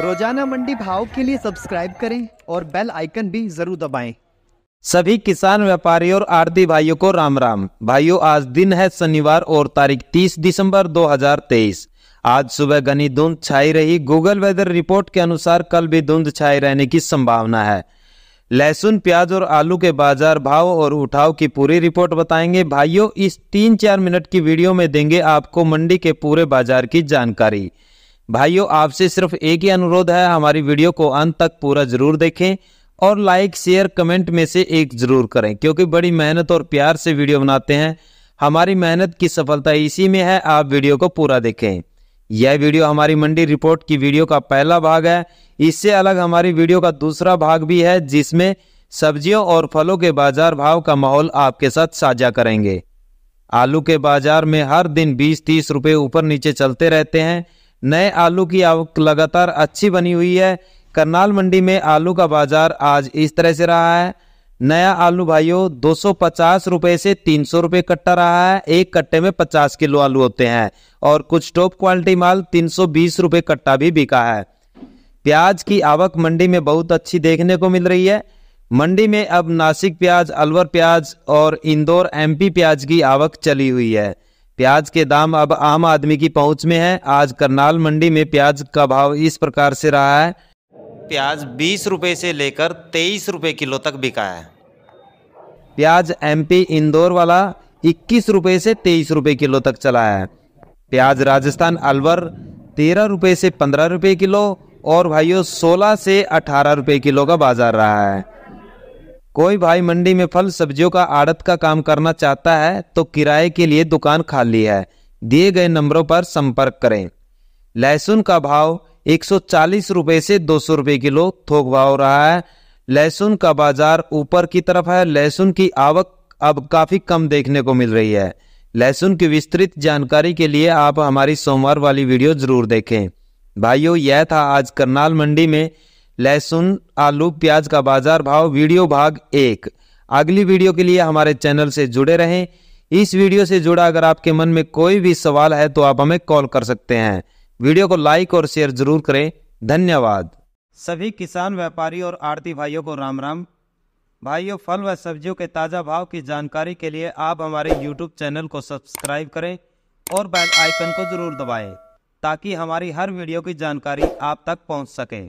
रोजाना मंडी भाव के लिए सब्सक्राइब करें और बेल आइकन भी जरूर दबाएं। सभी किसान व्यापारी और आरती भाइयों को राम राम भाइयों आज दिन है शनिवार और तारीख 30 दिसंबर 2023 आज सुबह घनी धुंध छाई रही गूगल वेदर रिपोर्ट के अनुसार कल भी धुंध छाई रहने की संभावना है लहसुन प्याज और आलू के बाजार भाव और उठाव की पूरी रिपोर्ट बताएंगे भाइयों इस तीन चार मिनट की वीडियो में देंगे आपको मंडी के पूरे बाजार की जानकारी भाइयों आपसे सिर्फ एक ही अनुरोध है हमारी वीडियो को अंत तक पूरा जरूर देखें और लाइक शेयर कमेंट में से एक जरूर करें क्योंकि बड़ी मेहनत और प्यार से वीडियो बनाते हैं हमारी मेहनत की सफलता इसी में है आप वीडियो को पूरा देखें यह वीडियो हमारी मंडी रिपोर्ट की वीडियो का पहला भाग है इससे अलग हमारी वीडियो का दूसरा भाग भी है जिसमें सब्जियों और फलों के बाजार भाव का माहौल आपके साथ साझा करेंगे आलू के बाजार में हर दिन 20-30 रुपए ऊपर नीचे चलते रहते हैं नए आलू की आवक लगातार अच्छी बनी हुई है करनाल मंडी में आलू का बाजार आज इस तरह से रहा है नया आलू भाइयों दो सौ से तीन सौ रुपये कट्टा रहा है एक कट्टे में 50 किलो आलू होते हैं और कुछ टॉप क्वालिटी माल तीन सौ कट्टा भी बिका है प्याज की आवक मंडी में बहुत अच्छी देखने को मिल रही है मंडी में अब नासिक प्याज अलवर प्याज और इंदौर एमपी प्याज की आवक चली हुई है प्याज के दाम अब आम आदमी की पहुंच में है आज करनाल मंडी में प्याज का भाव इस प्रकार से रहा है प्याज बीस रुपए से लेकर तेईस रुपए किलो तक बिका है प्याज एमपी इंदौर वाला इक्कीस रुपए से तेईस रुपए किलो तक चला है प्याज राजस्थान अलवर तेरह रुपए से पंद्रह रुपए किलो और भाइयों सोलह से अठारह रुपए किलो का बाजार रहा है कोई भाई मंडी में फल सब्जियों का आड़त का काम करना चाहता है तो किराए के लिए दुकान खाली है दिए गए नंबरों पर संपर्क करें लहसुन का भाव 140 रुपए से 200 रुपए किलो थोक भाव रहा है लहसुन का बाजार ऊपर की तरफ है लहसुन की आवक अब काफ़ी कम देखने को मिल रही है लहसुन की विस्तृत जानकारी के लिए आप हमारी सोमवार वाली वीडियो जरूर देखें भाइयों यह था आज करनाल मंडी में लहसुन आलू प्याज का बाजार भाव वीडियो भाग एक अगली वीडियो के लिए हमारे चैनल से जुड़े रहें इस वीडियो से जुड़ा अगर आपके मन में कोई भी सवाल है तो आप हमें कॉल कर सकते हैं वीडियो को लाइक और शेयर जरूर करें धन्यवाद सभी किसान व्यापारी और आड़ती भाइयों को राम राम भाइयों फल व सब्जियों के ताज़ा भाव की जानकारी के लिए आप हमारे यूट्यूब चैनल को सब्सक्राइब करें और बेल आइकन को जरूर दबाएं ताकि हमारी हर वीडियो की जानकारी आप तक पहुंच सके